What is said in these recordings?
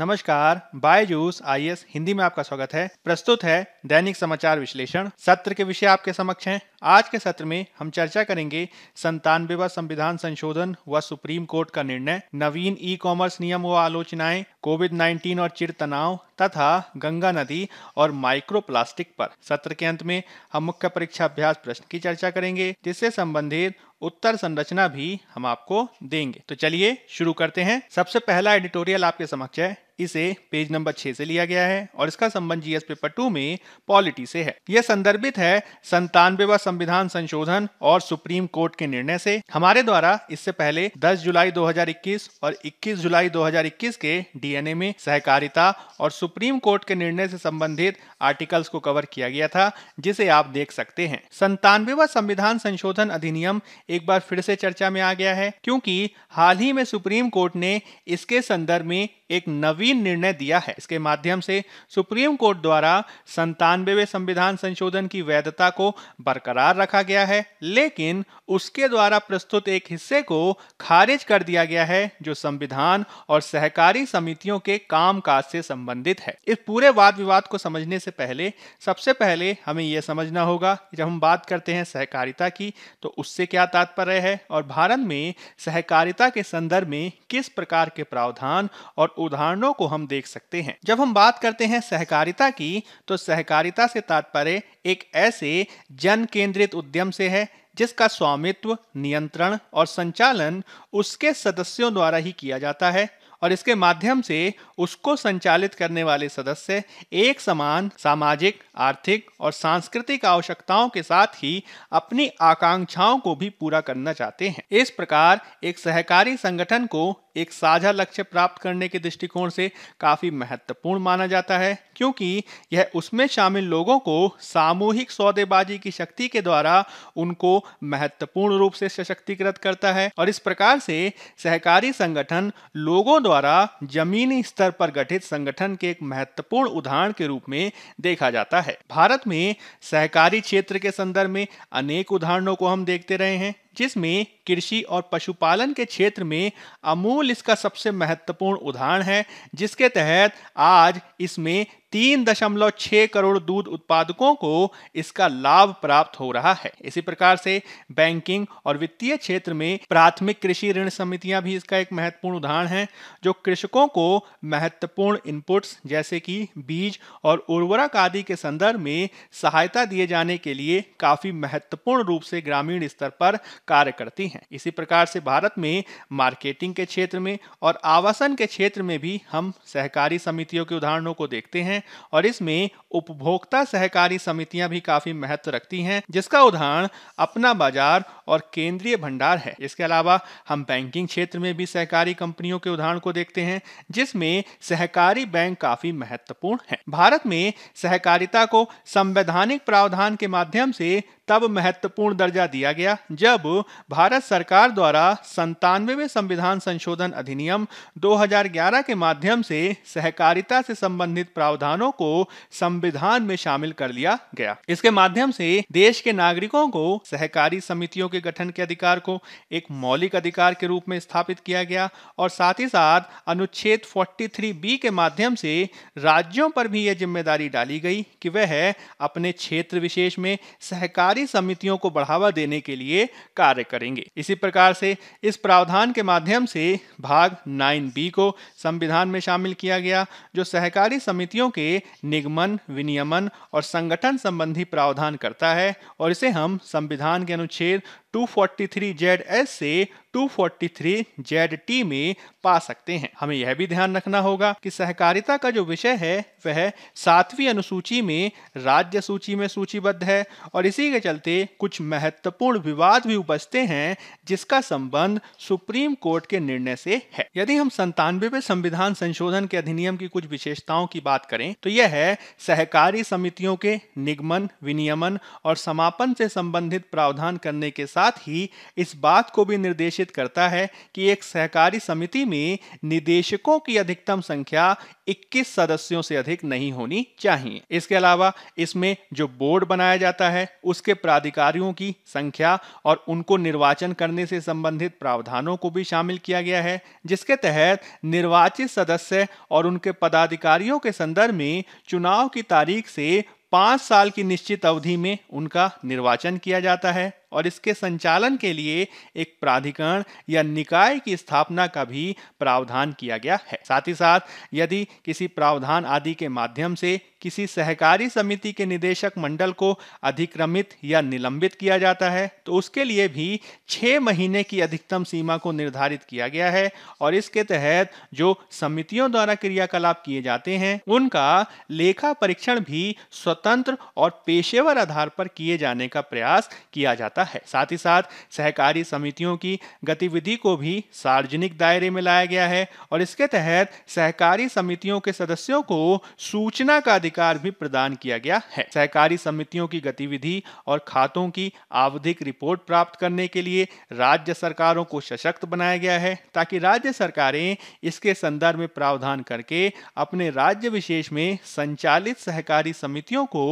नमस्कार बायजूस आईएएस हिंदी में आपका स्वागत है प्रस्तुत है दैनिक समाचार विश्लेषण सत्र के विषय आपके समक्ष हैं आज के सत्र में हम चर्चा करेंगे संतानवेवा संविधान संशोधन व सुप्रीम कोर्ट का निर्णय नवीन ई कॉमर्स नियम व आलोचनाएं कोविड 19 और चिर तनाव तथा गंगा नदी और माइक्रो प्लास्टिक पर सत्र के अंत में हम मुख्य परीक्षा अभ्यास प्रश्न की चर्चा करेंगे जिससे संबंधित उत्तर संरचना भी हम आपको देंगे तो चलिए शुरू करते हैं सबसे पहला एडिटोरियल आपके समक्ष है इसे पेज नंबर छह से लिया गया है और इसका संबंध जीएस पेपर टू में पॉलिटी से है यह संदर्भित है संतानवेवा संविधान संशोधन और सुप्रीम कोर्ट के निर्णय से हमारे द्वारा इससे पहले 10 जुलाई 2021 और 21 जुलाई 2021 के डीएनए में सहकारिता और सुप्रीम कोर्ट के निर्णय से संबंधित आर्टिकल्स को कवर किया गया था जिसे आप देख सकते हैं संतानवे व संविधान संशोधन अधिनियम एक बार फिर से चर्चा में आ गया है क्योंकि हाल ही में सुप्रीम कोर्ट ने इसके संदर्भ में एक नवीन निर्णय दिया है इसके माध्यम से सुप्रीम कोर्ट द्वारा संतानवे संविधान संशोधन की वैधता को बरकरार रखा गया है लेकिन उसके द्वारा प्रस्तुत एक हिस्से को खारिज कर दिया गया है जो संविधान और सहकारी समितियों के कामकाज से संबंधित है इस पूरे वाद विवाद को समझने से पहले सबसे पहले हमें यह समझना होगा जब हम बात करते हैं सहकारिता की तो उससे क्या तात्पर्य है और भारत में सहकारिता के संदर्भ में किस प्रकार के प्रावधान और उदाहरणों को हम देख सकते हैं जब हम बात करते हैं सहकारिता की तो सहकारिता से तात्पर्य एक ऐसे जन केंद्रित उद्यम से है जिसका स्वामित्व नियंत्रण और संचालन उसके सदस्यों द्वारा ही किया जाता है और इसके माध्यम से उसको संचालित करने वाले सदस्य एक समान सामाजिक आर्थिक और सांस्कृतिक आवश्यकताओं के साथ ही अपनी आकांक्षाओं को भी पूरा करना चाहते हैं इस प्रकार एक सहकारी संगठन को एक साझा लक्ष्य प्राप्त करने के दृष्टिकोण से काफी महत्वपूर्ण माना जाता है क्योंकि यह उसमें शामिल लोगों को सामूहिक सौदेबाजी की शक्ति के द्वारा उनको महत्वपूर्ण रूप से सशक्तिकृत करता है और इस प्रकार से सहकारी संगठन लोगों द्वारा जमीनी स्तर पर गठित संगठन के एक महत्वपूर्ण उदाहरण के रूप में देखा जाता है भारत में सहकारी क्षेत्र के संदर्भ में अनेक उदाहरणों को हम देखते रहे हैं जिसमें कृषि और पशुपालन के क्षेत्र में अमूल इसका सबसे महत्वपूर्ण उदाहरण है जिसके तहत आज इसमें तीन दशमलव छह करोड़ दूध उत्पादकों को इसका लाभ प्राप्त हो रहा है इसी प्रकार से बैंकिंग और वित्तीय क्षेत्र में प्राथमिक कृषि ऋण समितियां भी इसका एक महत्वपूर्ण उदाहरण है जो कृषकों को महत्वपूर्ण इनपुट्स जैसे कि बीज और उर्वरक आदि के संदर्भ में सहायता दिए जाने के लिए काफी महत्वपूर्ण रूप से ग्रामीण स्तर पर कार्य करती है इसी प्रकार से भारत में मार्केटिंग के क्षेत्र में और आवासन के क्षेत्र में भी हम सहकारी समितियों के उदाहरणों को देखते हैं और इसमें उपभोक्ता सहकारी समितियां भी काफी महत्व रखती हैं जिसका उदाहरण अपना बाजार और केंद्रीय भंडार है इसके अलावा हम बैंकिंग क्षेत्र में भी सहकारी कंपनियों के उदाहरण को देखते हैं जिसमें सहकारी बैंक काफी महत्वपूर्ण है भारत में सहकारिता को संवैधानिक प्रावधान के माध्यम से तब महत्वपूर्ण दर्जा दिया गया जब भारत सरकार द्वारा संतानवे संविधान संशोधन अधिनियम 2011 के माध्यम से सहकारिता से संबंधित प्रावधानों को संविधान में शामिल कर लिया गया इसके माध्यम से देश के नागरिकों को सहकारी समितियों के गठन के अधिकार को एक मौलिक अधिकार के रूप में स्थापित किया गया और साथ ही साथ अनुच्छेद 43 बी के माध्यम से राज्यों पर भी यह जिम्मेदारी डाली गई कि वह अपने क्षेत्र विशेष में सहकारी सहकारी समितियों को बढ़ावा देने के लिए कार्य करेंगे इसी प्रकार से इस प्रावधान के माध्यम से भाग बी को संविधान में शामिल किया गया जो सहकारी समितियों के निगमन विनियमन और संगठन संबंधी प्रावधान करता है और इसे हम संविधान के अनुच्छेद 243ZS से 243ZT में पा सकते हैं हमें यह भी ध्यान रखना होगा कि सहकारिता का जो विषय है वह सातवीं अनुसूची में राज्य सूची में सूचीबद्ध है और इसी के चलते कुछ महत्वपूर्ण विवाद भी उपजते हैं जिसका संबंध सुप्रीम कोर्ट के निर्णय से है यदि हम संतानवे संविधान संशोधन के अधिनियम की कुछ विशेषताओं की बात करें तो यह है सहकारी समितियों के निगमन विनियमन और समापन से संबंधित प्रावधान करने के साथ साथ ही इस बात को भी निर्देशित करता है कि एक सहकारी समिति में निदेशकों की अधिकतम संख्या 21 सदस्यों से अधिक नहीं होनी चाहिए इसके अलावा इसमें जो बोर्ड बनाया जाता है उसके प्राधिकारियों की संख्या और उनको निर्वाचन करने से संबंधित प्रावधानों को भी शामिल किया गया है जिसके तहत निर्वाचित सदस्य और उनके पदाधिकारियों के संदर्भ में चुनाव की तारीख से पांच साल की निश्चित अवधि में उनका निर्वाचन किया जाता है और इसके संचालन के लिए एक प्राधिकरण या निकाय की स्थापना का भी प्रावधान किया गया है साथ ही साथ यदि किसी प्रावधान आदि के माध्यम से किसी सहकारी समिति के निदेशक मंडल को अधिक्रमित या निलंबित किया जाता है तो उसके लिए भी छः महीने की अधिकतम सीमा को निर्धारित किया गया है और इसके तहत जो समितियों द्वारा क्रियाकलाप किए जाते हैं उनका लेखा परीक्षण भी स्वतंत्र और पेशेवर आधार पर किए जाने का प्रयास किया जाता सकता है साथ ही साथ सहकारी समितियों की गतिविधि को भी सार्वजनिक दायरे में लाया गया है और इसके तहत सहकारी समितियों के सदस्यों को सूचना का अधिकार भी प्रदान किया गया है सहकारी समितियों की गतिविधि और खातों की आवधिक रिपोर्ट प्राप्त करने के लिए राज्य सरकारों को सशक्त बनाया गया है ताकि राज्य सरकारें इसके संदर्भ में प्रावधान करके अपने राज्य विशेष में संचालित सहकारी समितियों को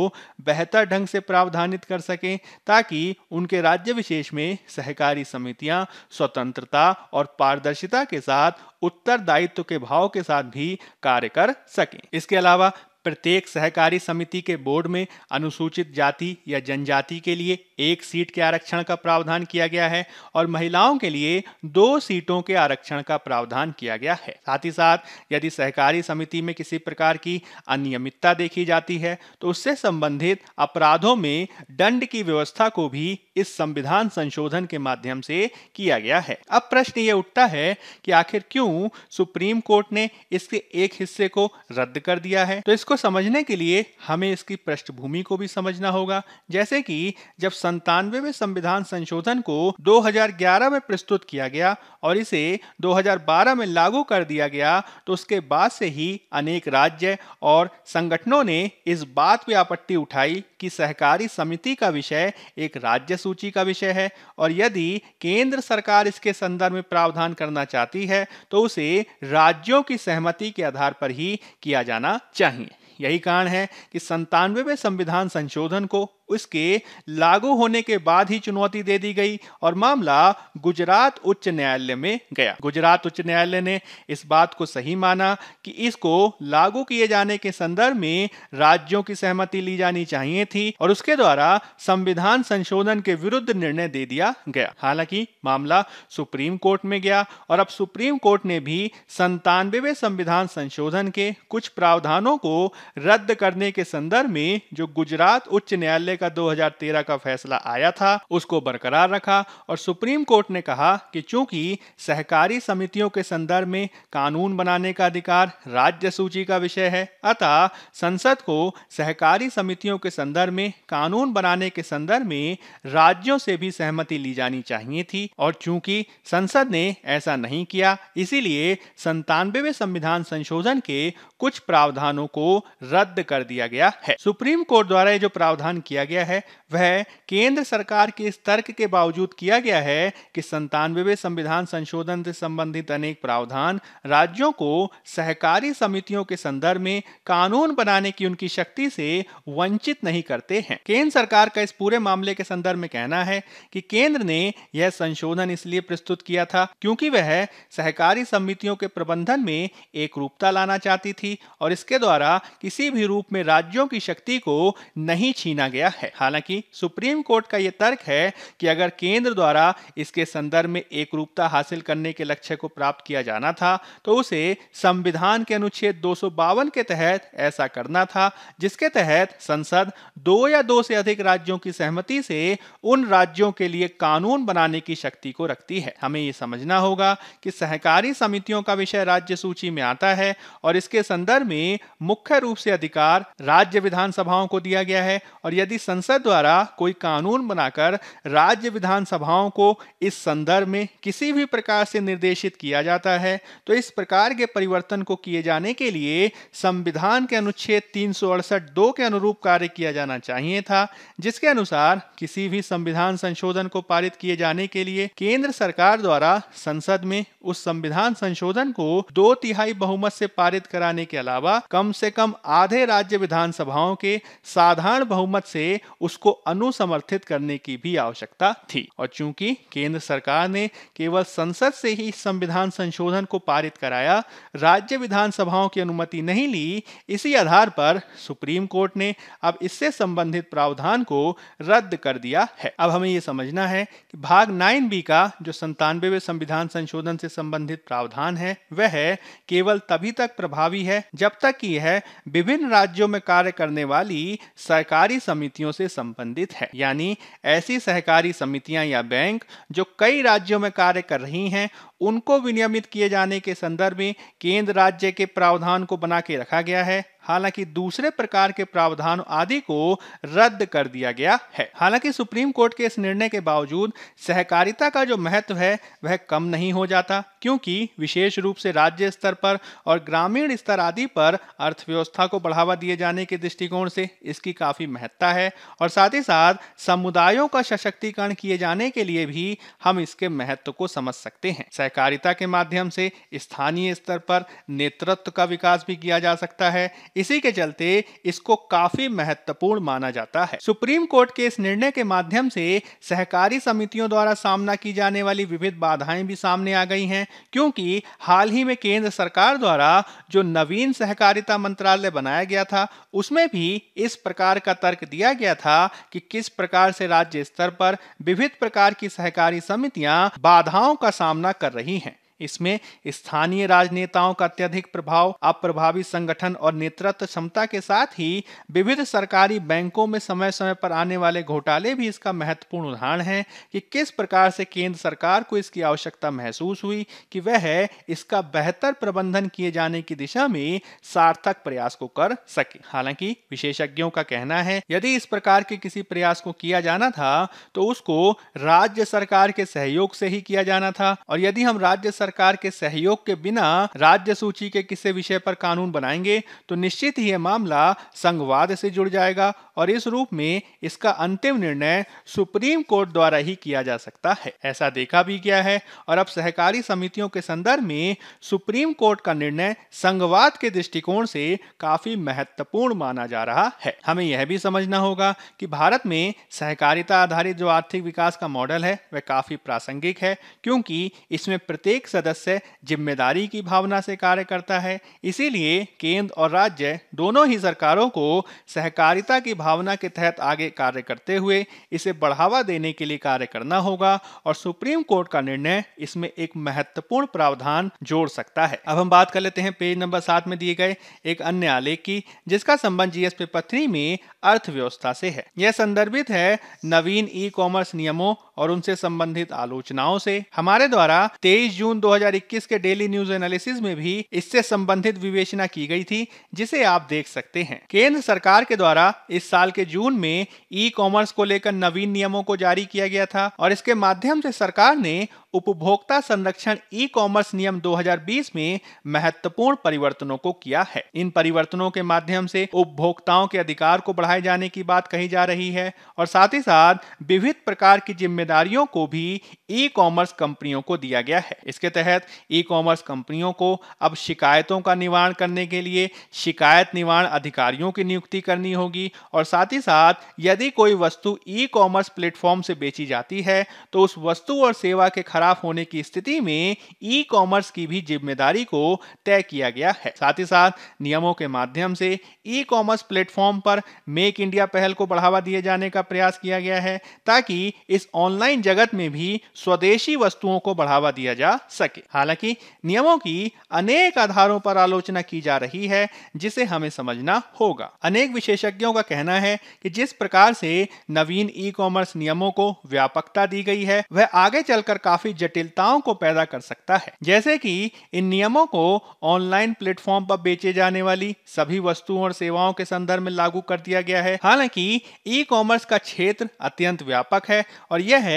बेहतर ढंग से प्रावधानित कर सके ताकि उनके राज्य विशेष में सहकारी समितियां स्वतंत्रता और पारदर्शिता के साथ उत्तरदायित्व के भाव के साथ भी कार्य कर सकें इसके अलावा प्रत्येक सहकारी समिति के बोर्ड में अनुसूचित जाति या जनजाति के लिए एक सीट के आरक्षण का प्रावधान किया गया है और महिलाओं के लिए दो सीटों के आरक्षण का प्रावधान किया गया है साथ ही साथ यदि सहकारी समिति में किसी प्रकार की अनियमितता देखी जाती है तो उससे संबंधित अपराधों में दंड की व्यवस्था को भी इस संविधान संशोधन के माध्यम से किया गया है अब प्रश्न ये उठता है कि आखिर क्यों सुप्रीम कोर्ट ने इसके एक हिस्से को रद्द कर दिया है तो इसको समझने के लिए हमें इसकी पृष्ठभूमि को भी समझना होगा जैसे कि जब में संविधान संशोधन को 2011 में प्रस्तुत किया गया और इसे 2012 में लागू कर दिया गया तो उसके बाद से ही अनेक राज्य और संगठनों ने इस बात पर आपत्ति उठाई कि सहकारी समिति का विषय एक राज्य सूची का विषय है और यदि केंद्र सरकार इसके संदर्भ में प्रावधान करना चाहती है तो उसे राज्यों की सहमति के आधार पर ही किया जाना चाहिए यही कारण है कि संतानवेवें संविधान संशोधन को उसके लागू होने के बाद ही चुनौती दे दी गई और मामला गुजरात उच्च न्यायालय में गया गुजरात उच्च न्यायालय ने इस बात को सही माना कि इसको लागू किए जाने के संदर्भ में राज्यों की सहमति ली जानी चाहिए थी और उसके द्वारा संविधान संशोधन के विरुद्ध निर्णय दे दिया गया हालांकि मामला सुप्रीम कोर्ट में गया और अब सुप्रीम कोर्ट ने भी संतानवेवे संविधान संशोधन के कुछ प्रावधानों को रद्द करने के संदर्भ में जो गुजरात उच्च न्यायालय का 2013 का फैसला आया था उसको बरकरार रखा और सुप्रीम कोर्ट ने कहा कि चूंकि सहकारी समितियों के संदर्भ में कानून बनाने का अधिकार राज्य सूची का विषय है अतः संसद को सहकारी समितियों के संदर्भ में कानून बनाने के संदर्भ में राज्यों से भी सहमति ली जानी चाहिए थी और चूंकि संसद ने ऐसा नहीं किया इसीलिए संतानवे संविधान संशोधन के कुछ प्रावधानों को रद्द कर दिया गया है सुप्रीम कोर्ट द्वारा ये जो प्रावधान किया गया है वह केंद्र सरकार के इस तर्क के बावजूद किया गया है कि संतानवे संविधान संशोधन से संबंधित अनेक प्रावधान राज्यों को सहकारी समितियों के संदर्भ में कानून बनाने की उनकी शक्ति से वंचित नहीं करते हैं केंद्र सरकार का इस पूरे मामले के संदर्भ में कहना है कि केंद्र ने यह संशोधन इसलिए प्रस्तुत किया था क्योंकि वह सहकारी समितियों के प्रबंधन में एक रूपता लाना चाहती थी और इसके द्वारा किसी भी रूप में राज्यों की शक्ति को नहीं छीना गया है हालांकि सुप्रीम कोर्ट का यह तर्क है कि अगर केंद्र द्वारा इसके संदर्भ में एक रूपता हासिल करने के लक्ष्य को प्राप्त किया जाना था तो उसे संविधान के अनुच्छेद दो के तहत ऐसा करना था जिसके तहत संसद दो या दो से अधिक राज्यों की सहमति से उन राज्यों के लिए कानून बनाने की शक्ति को रखती है हमें यह समझना होगा कि सहकारी समितियों का विषय राज्य सूची में आता है और इसके संदर्भ में मुख्य रूप से अधिकार राज्य विधानसभाओं को दिया गया है और यदि संसद द्वारा कोई कानून बनाकर राज्य विधानसभाओं को इस संदर्भ में किसी भी प्रकार से निर्देशित किया जाता है तो इस प्रकार के परिवर्तन को किए जाने के लिए संविधान के अनुच्छेद तीन दो के अनुरूप कार्य किया जाना चाहिए था जिसके अनुसार किसी भी संविधान संशोधन को पारित किए जाने के लिए केंद्र सरकार द्वारा संसद में उस संविधान संशोधन को दो तिहाई बहुमत से पारित कराने के अलावा कम से कम आधे राज्य विधानसभाओं के साधारण बहुमत से उसको अनुसमर्थित करने की भी आवश्यकता थी और चूंकि केंद्र सरकार ने केवल संसद से ही संविधान संशोधन को पारित कराया राज्य विधानसभाओं की अनुमति नहीं ली इसी आधार पर सुप्रीम कोर्ट ने अब इससे संबंधित प्रावधान को रद्द कर दिया है अब हमें यह समझना है कि भाग नाइन बी का जो संतानवे संविधान संशोधन से संबंधित प्रावधान है वह केवल तभी तक प्रभावी है जब तक कि यह विभिन्न राज्यों में कार्य करने वाली सरकारी समिति समितियों से संबंधित है यानी ऐसी सहकारी समितियां या बैंक जो कई राज्यों में कार्य कर रही हैं उनको विनियमित किए जाने के संदर्भ में केंद्र राज्य के प्रावधान को बना के रखा गया है हालांकि दूसरे प्रकार के प्रावधान आदि को रद्द कर दिया गया है हालांकि सुप्रीम कोर्ट के इस निर्णय के बावजूद सहकारिता का जो महत्व है वह कम नहीं हो जाता क्योंकि विशेष रूप से राज्य स्तर पर और ग्रामीण स्तर आदि पर अर्थव्यवस्था को बढ़ावा दिए जाने के दृष्टिकोण से इसकी काफी महत्ता है और साथ ही साथ समुदायों का सशक्तिकरण किए जाने के लिए भी हम इसके महत्व को समझ सकते हैं सहकारिता के माध्यम से स्थानीय स्तर पर नेतृत्व का विकास भी किया जा सकता है इसी के चलते इसको काफी महत्वपूर्ण माना जाता है सुप्रीम कोर्ट के इस निर्णय के माध्यम से सहकारी समितियों द्वारा सामना की जाने वाली विविध बाधाएं भी सामने आ गई हैं क्योंकि हाल ही में केंद्र सरकार द्वारा जो नवीन सहकारिता मंत्रालय बनाया गया था उसमें भी इस प्रकार का तर्क दिया गया था कि किस प्रकार से राज्य स्तर पर विविध प्रकार की सहकारी समितियां बाधाओं का सामना कर रही हैं इसमें स्थानीय राजनेताओं का अत्यधिक प्रभाव अप्रभावी संगठन और नेतृत्व क्षमता के साथ ही विविध सरकारी बैंकों में समय समय पर आने वाले घोटाले भी इसका महत्वपूर्ण उदाहरण है कि किस प्रकार से केंद्र सरकार को इसकी आवश्यकता महसूस हुई कि वह इसका बेहतर प्रबंधन किए जाने की दिशा में सार्थक प्रयास को कर सके हालांकि विशेषज्ञों का कहना है यदि इस प्रकार के किसी प्रयास को किया जाना था तो उसको राज्य सरकार के सहयोग से ही किया जाना था और यदि हम राज्य सरकार सरकार के सहयोग के बिना राज्य सूची के किसी विषय पर कानून बनाएंगे तो निश्चित ही यह मामला संघवाद से जुड़ जाएगा और इस रूप में इसका अंतिम निर्णय सुप्रीम कोर्ट द्वारा ही किया जा सकता है ऐसा देखा भी गया है और अब सहकारी समितियों के संदर्भ में सुप्रीम कोर्ट का निर्णय संघवाद के दृष्टिकोण से काफी महत्वपूर्ण माना जा रहा है हमें यह भी समझना होगा कि भारत में सहकारिता आधारित जो आर्थिक विकास का मॉडल है वह काफी प्रासंगिक है क्योंकि इसमें प्रत्येक सदस्य जिम्मेदारी की भावना से कार्य करता है इसीलिए केंद्र और राज्य दोनों ही सरकारों को सहकारिता की भावना के तहत आगे कार्य करते हुए इसे बढ़ावा देने के लिए कार्य करना होगा और सुप्रीम कोर्ट का निर्णय इसमें एक महत्वपूर्ण प्रावधान जोड़ सकता है अब हम बात कर लेते हैं पेज नंबर सात में दिए गए एक अन्य आलेख की जिसका संबंध जीएस पेपर में अर्थव्यवस्था से है यह संदर्भित है नवीन ई कॉमर्स नियमों और उनसे संबंधित आलोचनाओं से हमारे द्वारा 23 जून 2021 के डेली न्यूज एनालिसिस में भी इससे संबंधित विवेचना की गई थी जिसे आप देख सकते हैं केंद्र सरकार के द्वारा इस साल के जून में ई कॉमर्स को लेकर नवीन नियमों को जारी किया गया था और इसके माध्यम से सरकार ने उपभोक्ता संरक्षण ई कॉमर्स नियम 2020 में महत्वपूर्ण परिवर्तनों को किया है इन परिवर्तनों के माध्यम से उपभोक्ताओं के अधिकार को बढ़ाए जाने की बात कही जा रही है और साथ ही साथ विविध प्रकार की जिम्मेदारियों को भी ई कॉमर्स कंपनियों को दिया गया है इसके तहत ई कॉमर्स कंपनियों को अब शिकायतों का निवारण करने के लिए शिकायत निवारण अधिकारियों की नियुक्ति करनी होगी और साथ ही साथ यदि कोई वस्तु ई कॉमर्स प्लेटफॉर्म से बेची जाती है तो उस वस्तु और सेवा के खर्च खराब होने की स्थिति में ई कॉमर्स की भी जिम्मेदारी को तय किया गया है साथ ही साथ नियमों के माध्यम से ई कॉमर्स प्लेटफॉर्म पर मेक इंडिया पहल को बढ़ावा दिए जाने का प्रयास किया गया है ताकि इस ऑनलाइन जगत में भी स्वदेशी वस्तुओं को बढ़ावा दिया जा सके हालांकि नियमों की अनेक आधारों पर आलोचना की जा रही है जिसे हमें समझना होगा अनेक विशेषज्ञों का कहना है कि जिस प्रकार से नवीन ई कॉमर्स नियमों को व्यापकता दी गई है वह आगे चलकर काफी काफी जटिलताओं को पैदा कर सकता है जैसे कि इन नियमों को ऑनलाइन प्लेटफॉर्म पर बेचे जाने वाली सभी वस्तुओं और सेवाओं के संदर्भ में लागू कर दिया गया है हालांकि ई कॉमर्स का क्षेत्र अत्यंत व्यापक है और यह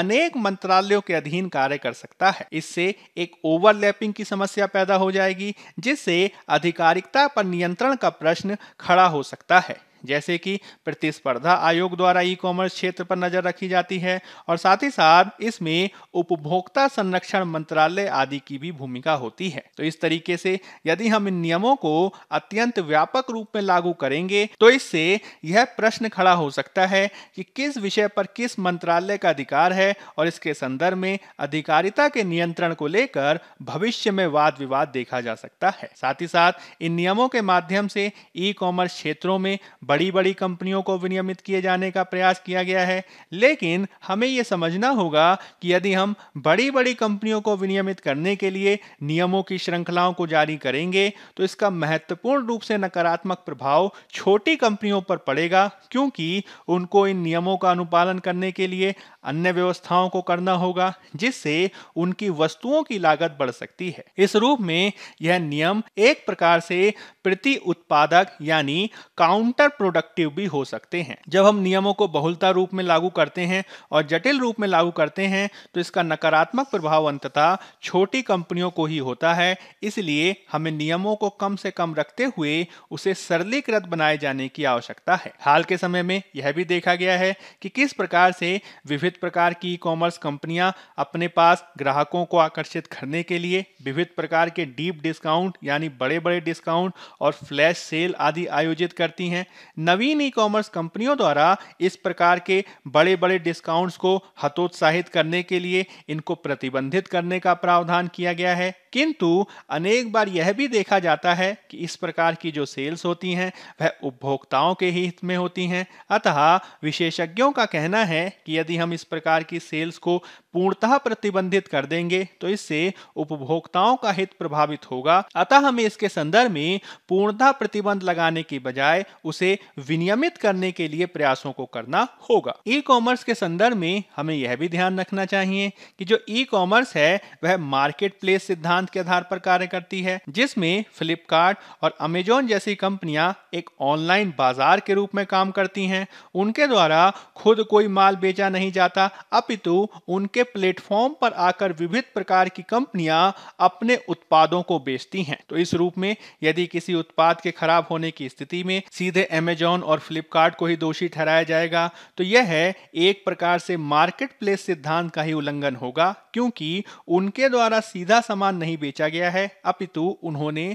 अनेक मंत्रालयों के अधीन कार्य कर सकता है इससे एक ओवरलैपिंग की समस्या पैदा हो जाएगी जिससे आधिकारिकता पर नियंत्रण का प्रश्न खड़ा हो सकता है जैसे कि प्रतिस्पर्धा आयोग द्वारा ई कॉमर्स क्षेत्र पर नजर रखी जाती है और साथ ही साथ इसमें उपभोक्ता संरक्षण मंत्रालय आदि की भी भूमिका होती है तो इस तरीके से यदि हम इन नियमों को अत्यंत व्यापक रूप में लागू करेंगे तो इससे यह प्रश्न खड़ा हो सकता है कि किस विषय पर किस मंत्रालय का अधिकार है और इसके संदर्भ में अधिकारिता के नियंत्रण को लेकर भविष्य में वाद विवाद देखा जा सकता है साथ ही साथ इन नियमों के माध्यम से ई कॉमर्स क्षेत्रों में बड़ी बड़ी कंपनियों को विनियमित किए जाने का प्रयास किया गया है लेकिन हमें यह समझना होगा कि यदि हम बड़ी बड़ी कंपनियों को विनियमित करने के लिए नियमों की श्रृंखलाओं को जारी करेंगे तो इसका महत्वपूर्ण रूप से नकारात्मक प्रभाव छोटी कंपनियों पर पड़ेगा क्योंकि उनको इन नियमों का अनुपालन करने के लिए अन्य व्यवस्थाओं को करना होगा जिससे उनकी वस्तुओं की लागत बढ़ सकती है इस रूप में यह नियम एक प्रकार से प्रति उत्पादक यानी काउंटर प्रोडक्टिव भी हो सकते हैं जब हम नियमों को बहुलता रूप में लागू करते हैं और जटिल रूप में लागू करते हैं तो इसका नकारात्मक प्रभाव अंततः छोटी कंपनियों को ही होता है इसलिए हमें नियमों को कम से कम रखते हुए उसे सरलीकृत बनाए जाने की आवश्यकता है हाल के समय में यह भी देखा गया है कि किस प्रकार से विभिन्न विविध प्रकार की ई कॉमर्स कंपनियां अपने पास ग्राहकों को आकर्षित करने के लिए विविध प्रकार के डीप डिस्काउंट यानी बड़े बड़े डिस्काउंट और फ्लैश सेल आदि आयोजित करती हैं नवीन ई कॉमर्स कंपनियों द्वारा इस प्रकार के बड़े बड़े डिस्काउंट्स को हतोत्साहित करने के लिए इनको प्रतिबंधित करने का प्रावधान किया गया है किंतु अनेक बार यह भी देखा जाता है कि इस प्रकार की जो सेल्स होती हैं वह उपभोक्ताओं के ही हित में होती हैं अतः विशेषज्ञों का कहना है कि यदि हम इस प्रकार की सेल्स को पूर्णतः प्रतिबंधित कर देंगे तो इससे उपभोक्ताओं का हित प्रभावित होगा अतः हमें इसके संदर्भ में पूर्णतः प्रतिबंध लगाने की बजाय उसे विनियमित करने के लिए प्रयासों को करना होगा ई कॉमर्स के संदर्भ में हमें यह भी ध्यान रखना चाहिए कि जो ई कॉमर्स है वह मार्केट प्लेस सिद्धांत के आधार पर कार्य करती है जिसमें फ्लिपकार्ट और अमेजोन जैसी कंपनियां एक ऑनलाइन बाजार के रूप में काम करती हैं उनके द्वारा खुद कोई माल बेचा नहीं जाता जाता अपितु उनके प्लेटफॉर्म पर आकर विभिन्न प्रकार की कंपनियां अपने उत्पादों को बेचती हैं तो इस रूप में यदि किसी उत्पाद के खराब होने की स्थिति में सीधे अमेजोन और फ्लिपकार्ट को ही दोषी ठहराया जाएगा तो यह है एक प्रकार से मार्केट प्लेस सिद्धांत का ही उल्लंघन होगा क्योंकि उनके द्वारा सीधा सामान नहीं बेचा गया है अपितु उन्होंने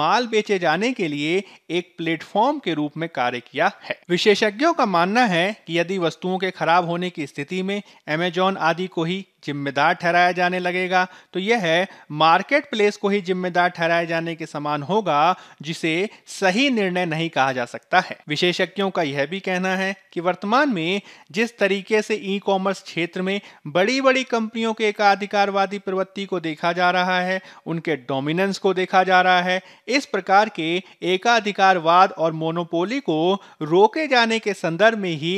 माल बेचे जाने के लिए एक प्लेटफॉर्म के रूप में कार्य किया है विशेषज्ञों का मानना है कि यदि वस्तुओं के खराब होने की स्थिति में अमेजोन आदि को ही जिम्मेदार ठहराया जाने लगेगा तो यह है मार्केट प्लेस को ही जिम्मेदार ठहराए जाने के समान होगा जिसे सही निर्णय नहीं कहा जा सकता है विशेषज्ञों का यह भी कहना है कि वर्तमान में जिस तरीके से ई कॉमर्स क्षेत्र में बड़ी बड़ी कंपनियों के एकाधिकारवादी प्रवृत्ति को देखा जा रहा है उनके डोमिनेंस को देखा जा रहा है इस प्रकार के एकाधिकारवाद और मोनोपोली को रोके जाने के संदर्भ में ही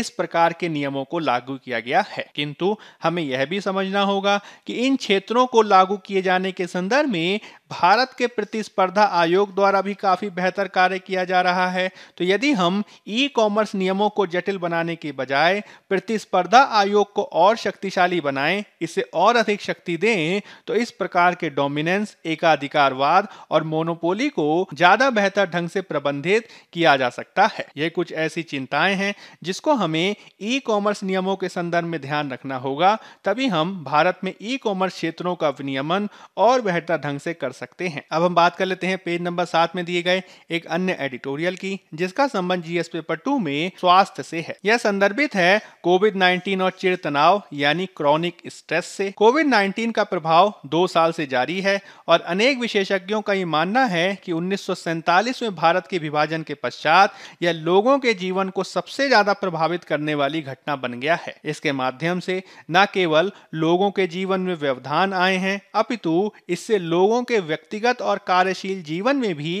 इस प्रकार के नियमों को लागू किया गया है किंतु हमें यह भी समझना होगा कि इन क्षेत्रों को लागू किए जाने के संदर्भ में भारत के प्रतिस्पर्धा आयोग द्वारा भी काफी बेहतर कार्य किया जा रहा है तो यदि हम ई कॉमर्स नियमों को जटिल बनाने के बजाय प्रतिस्पर्धा आयोग को और शक्तिशाली बनाएं इसे और अधिक शक्ति दें तो इस प्रकार के डोमिनेंस एकाधिकारवाद और मोनोपोली को ज्यादा बेहतर ढंग से प्रबंधित किया जा सकता है ये कुछ ऐसी चिंताएं हैं जिसको हमें ई कॉमर्स नियमों के संदर्भ में ध्यान रखना होगा तभी हम भारत में ई कॉमर्स क्षेत्रों का विनियमन और बेहतर ढंग से कर सकते हैं अब हम बात कर लेते हैं पेज नंबर सात में दिए गए एक अन्य एडिटोरियल की जिसका संबंध जीएस पेपर टू में स्वास्थ्य से है यह संदर्भित है कोविड नाइन्टीन और चिड़ तनाव यानी क्रॉनिक स्ट्रेस से कोविड नाइन्टीन का प्रभाव दो साल से जारी है और अनेक विशेषज्ञों का ये मानना है कि उन्नीस में भारत के विभाजन के पश्चात यह लोगों के जीवन को सबसे ज्यादा प्रभावित करने वाली घटना बन गया है इसके माध्यम से न केवल लोगों के जीवन में व्यवधान आए हैं अपितु इससे लोगों के व्यक्तिगत और कार्यशील जीवन में भी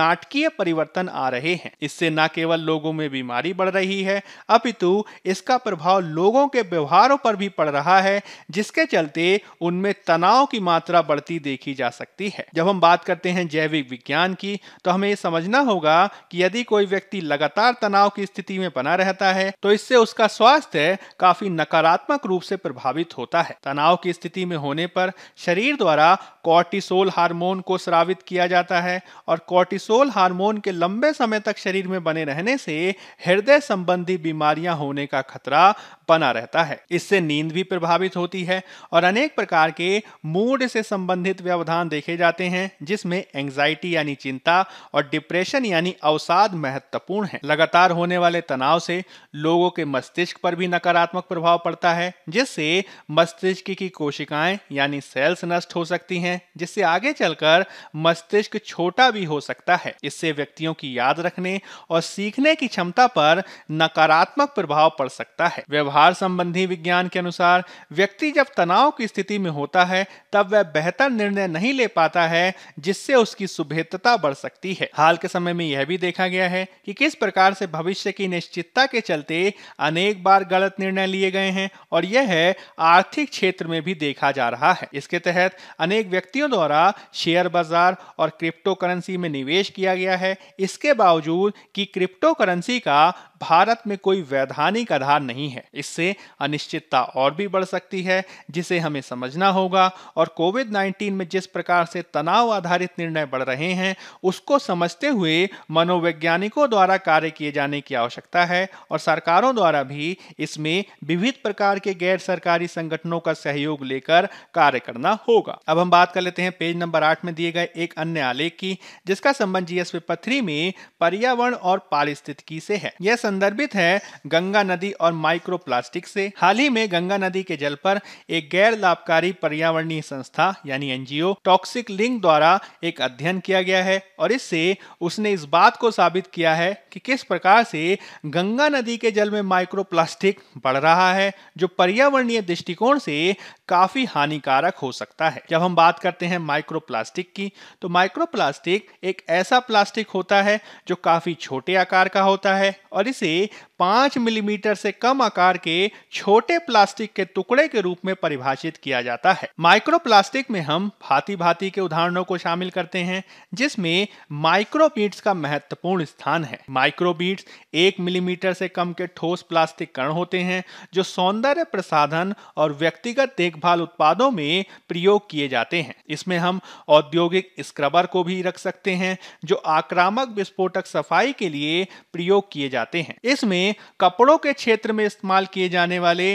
नाटकीय परिवर्तन आ रहे हैं इससे न केवल लोगों में बीमारी बढ़ रही है अपितु इसका प्रभाव लोगों के व्यवहारों पर भी पड़ रहा है जिसके चलते उनमें तनाव की मात्रा बढ़ती देखी जा सकती है जब हम बात करते हैं जैविक विज्ञान की तो हमें समझना होगा कि यदि कोई व्यक्ति लगातार तनाव की स्थिति में बना रहता है तो इससे उसका स्वास्थ्य काफी नकारात्मक रूप से प्रभावित होता है तनाव की स्थिति में होने पर शरीर द्वारा कॉर्टिसोल हार हार्मोन को स्रावित किया जाता है और कॉर्टिसोल हार्मोन के लंबे समय तक शरीर में बने रहने से हृदय संबंधी बीमारियां होने का खतरा बना रहता है इससे नींद भी प्रभावित होती है और अनेक प्रकार के मूड से संबंधित व्यवधान देखे जाते हैं जिसमें एंजाइटी यानी चिंता और डिप्रेशन यानी अवसाद महत्वपूर्ण है लगातार होने वाले तनाव से लोगों के मस्तिष्क पर भी नकारात्मक प्रभाव पड़ता है जिससे मस्तिष्क की कोशिकाएं यानी सेल्स नष्ट हो सकती हैं जिससे आगे चलकर मस्तिष्क छोटा भी हो सकता है इससे व्यक्तियों की याद रखने और सीखने की क्षमता पर नकारात्मक प्रभाव पड़ सकता है व्यवहार संबंधी विज्ञान के अनुसार व्यक्ति जब तनाव की स्थिति में होता है तब वह बेहतर निर्णय नहीं ले पाता है जिससे उसकी सुभेदता बढ़ सकती है हाल के समय में यह भी देखा गया है कि किस प्रकार से भविष्य की निश्चितता के चलते अनेक बार गलत निर्णय लिए गए हैं और यह आर्थिक क्षेत्र में भी देखा जा रहा है इसके तहत अनेक व्यक्तियों द्वारा शेयर बाजार और क्रिप्टो करेंसी में निवेश किया गया है इसके बावजूद कि क्रिप्टो करेंसी का भारत में कोई वैधानिक आधार नहीं है इससे अनिश्चितता और भी बढ़ सकती है जिसे हमें समझना होगा और कोविड 19 में जिस प्रकार से तनाव आधारित निर्णय बढ़ रहे हैं उसको समझते हुए मनोवैज्ञानिकों द्वारा कार्य किए जाने की आवश्यकता है और सरकारों द्वारा भी इसमें विविध प्रकार के गैर सरकारी संगठनों का सहयोग लेकर कार्य करना होगा अब हम बात कर लेते हैं पेज नंबर आठ में दिए गए एक अन्य आलेख की जिसका संबंध जीएस पेपर में पर्यावरण और पारिस्थितिकी से है यह संदर्भित है गंगा नदी और माइक्रोप्लास्टिक से हाल ही में गंगा नदी के जल पर एक गैर लाभकारी पर्यावरणीय संस्था यानी एनजीओ टॉक्सिक लिंक द्वारा एक अध्ययन किया गया है और इससे उसने इस बात को साबित किया है कि किस प्रकार से गंगा नदी के जल में प्लास्टिक बढ़ रहा है जो पर्यावरणीय दृष्टिकोण से काफी हानिकारक हो सकता है जब हम बात करते हैं माइक्रोप्लास्टिक की तो माइक्रोप्लास्टिक एक ऐसा प्लास्टिक होता है जो काफी छोटे आकार का होता है और इस say पाँच मिलीमीटर से कम आकार के छोटे प्लास्टिक के टुकड़े के रूप में परिभाषित किया जाता है माइक्रो प्लास्टिक में हम भांति भांति के उदाहरणों को शामिल करते हैं जिसमें माइक्रोबीट्स का महत्वपूर्ण स्थान है माइक्रोबीट्स एक मिलीमीटर से कम के ठोस प्लास्टिक कण होते हैं जो सौंदर्य प्रसाधन और व्यक्तिगत देखभाल उत्पादों में प्रयोग किए जाते हैं इसमें हम औद्योगिक स्क्रबर को भी रख सकते हैं जो आक्रामक विस्फोटक सफाई के लिए प्रयोग किए जाते हैं इसमें कपड़ों के क्षेत्र में इस्तेमाल किए जाने वाले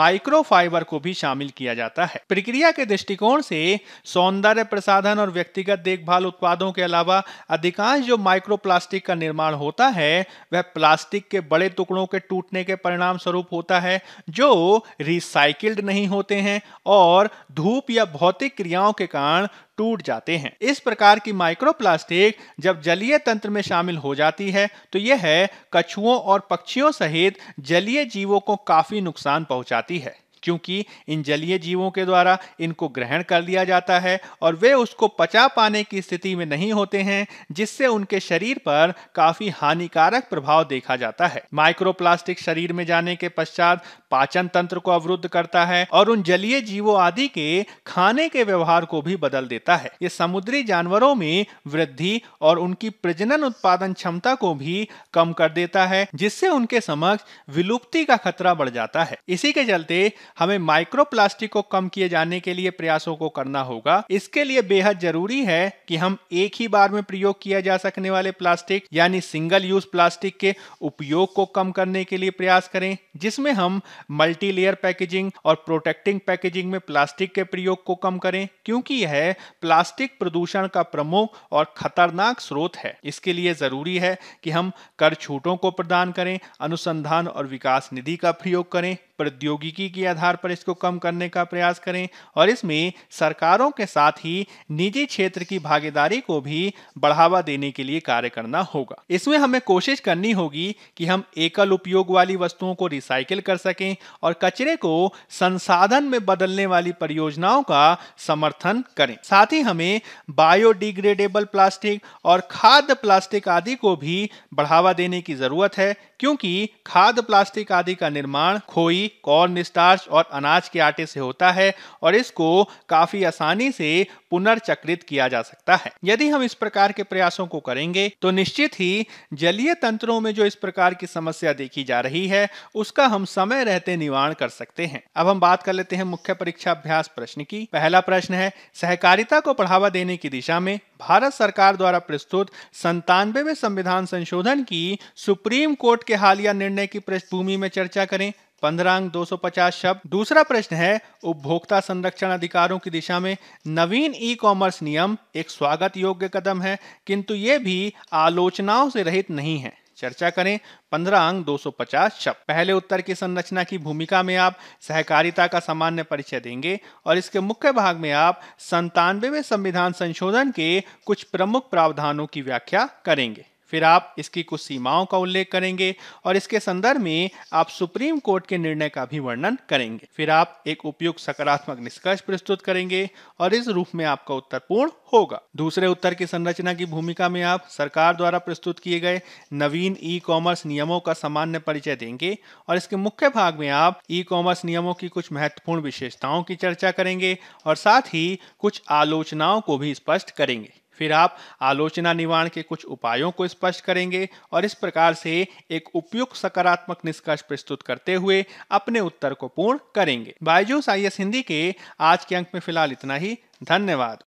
माइक्रोफाइबर को भी शामिल किया जाता है प्रक्रिया के दृष्टिकोण से सौंदर्य प्रसाधन और व्यक्तिगत देखभाल उत्पादों के अलावा अधिकांश जो माइक्रोप्लास्टिक का निर्माण होता है वह प्लास्टिक के बड़े टुकड़ों के टूटने के परिणाम स्वरूप होता है जो रिसाइकिल्ड नहीं होते हैं और धूप या भौतिक क्रियाओं के कारण टूट जाते हैं इस प्रकार की माइक्रोप्लास्टिक जब जलीय तंत्र में शामिल हो जाती है तो यह है कछुओं और पक्षियों सहित जलीय जीवों को काफी नुकसान पहुंचाती है क्योंकि इन जलीय जीवों के द्वारा इनको ग्रहण कर लिया जाता है और वे उसको पचा पाने की स्थिति में नहीं होते हैं जिससे उनके शरीर पर काफी हानिकारक प्रभाव देखा जाता है माइक्रोप्लास्टिक शरीर में जाने के पश्चात पाचन तंत्र को अवरुद्ध करता है और उन जलीय जीवों आदि के खाने के व्यवहार को भी बदल देता है ये समुद्री जानवरों में वृद्धि और उनकी प्रजनन उत्पादन क्षमता को भी कम कर देता है जिससे उनके समक्ष विलुप्ति का खतरा बढ़ जाता है इसी के चलते हमें माइक्रोप्लास्टिक को कम किए जाने के लिए प्रयासों को करना होगा इसके लिए बेहद जरूरी है कि हम एक ही बार में प्रयोग किया जा सकने वाले प्लास्टिक यानी सिंगल यूज प्लास्टिक के उपयोग को कम करने के लिए प्रयास करें जिसमें हम मल्टी लेयर पैकेजिंग और प्रोटेक्टिंग पैकेजिंग में प्लास्टिक के प्रयोग को कम करें क्योंकि यह प्लास्टिक प्रदूषण का प्रमुख और खतरनाक स्रोत है इसके लिए जरूरी है कि हम कर छूटों को प्रदान करें अनुसंधान और विकास निधि का प्रयोग करें प्रौद्योगिकी के आधार पर इसको कम करने का प्रयास करें और इसमें सरकारों के साथ ही निजी क्षेत्र की भागीदारी को भी बढ़ावा देने के लिए कार्य करना होगा इसमें हमें कोशिश करनी होगी कि हम एकल उपयोग वाली वस्तुओं को रिसाइकिल कर सकें और कचरे को संसाधन में बदलने वाली परियोजनाओं का समर्थन करें साथ ही हमें बायोडिग्रेडेबल प्लास्टिक और खाद्य प्लास्टिक आदि को भी बढ़ावा देने की जरूरत है क्योंकि खाद प्लास्टिक आदि का निर्माण खोई कॉर्न स्टार्च और अनाज के आटे से होता है और इसको काफी आसानी से पुनर्चक्रित किया जा सकता है यदि हम इस प्रकार के प्रयासों को करेंगे तो निश्चित ही जलीय तंत्रों में जो इस प्रकार की समस्या देखी जा रही है उसका हम समय रहते निवारण कर सकते हैं अब हम बात कर लेते हैं मुख्य परीक्षा अभ्यास प्रश्न की पहला प्रश्न है सहकारिता को बढ़ावा देने की दिशा में भारत सरकार द्वारा प्रस्तुत संतानवे संविधान संशोधन की सुप्रीम कोर्ट के हालिया निर्णय की पृष्ठभूमि में चर्चा करें पंद्रह अंक दो सौ पचास शब्द दूसरा प्रश्न है उपभोक्ता संरक्षण अधिकारों की दिशा में नवीन ई कॉमर्स नियम एक स्वागत योग्य कदम है किंतु ये भी आलोचनाओं से रहित नहीं है चर्चा करें पंद्रह अंक दो सौ पचास शब्द पहले उत्तर की संरचना की भूमिका में आप सहकारिता का सामान्य परिचय देंगे और इसके मुख्य भाग में आप संतानवे संविधान संशोधन के कुछ प्रमुख प्रावधानों की व्याख्या करेंगे फिर आप इसकी कुछ सीमाओं का उल्लेख करेंगे और इसके संदर्भ में आप सुप्रीम कोर्ट के निर्णय का भी वर्णन करेंगे फिर आप एक उपयुक्त सकारात्मक निष्कर्ष प्रस्तुत करेंगे और इस रूप में आपका उत्तर पूर्ण होगा दूसरे उत्तर की संरचना की भूमिका में आप सरकार द्वारा प्रस्तुत किए गए नवीन ई कॉमर्स नियमों का सामान्य परिचय देंगे और इसके मुख्य भाग में आप ई कॉमर्स नियमों की कुछ महत्वपूर्ण विशेषताओं की चर्चा करेंगे और साथ ही कुछ आलोचनाओं को भी स्पष्ट करेंगे फिर आप आलोचना निवारण के कुछ उपायों को स्पष्ट करेंगे और इस प्रकार से एक उपयुक्त सकारात्मक निष्कर्ष प्रस्तुत करते हुए अपने उत्तर को पूर्ण करेंगे बायजूस आई हिंदी के आज के अंक में फिलहाल इतना ही धन्यवाद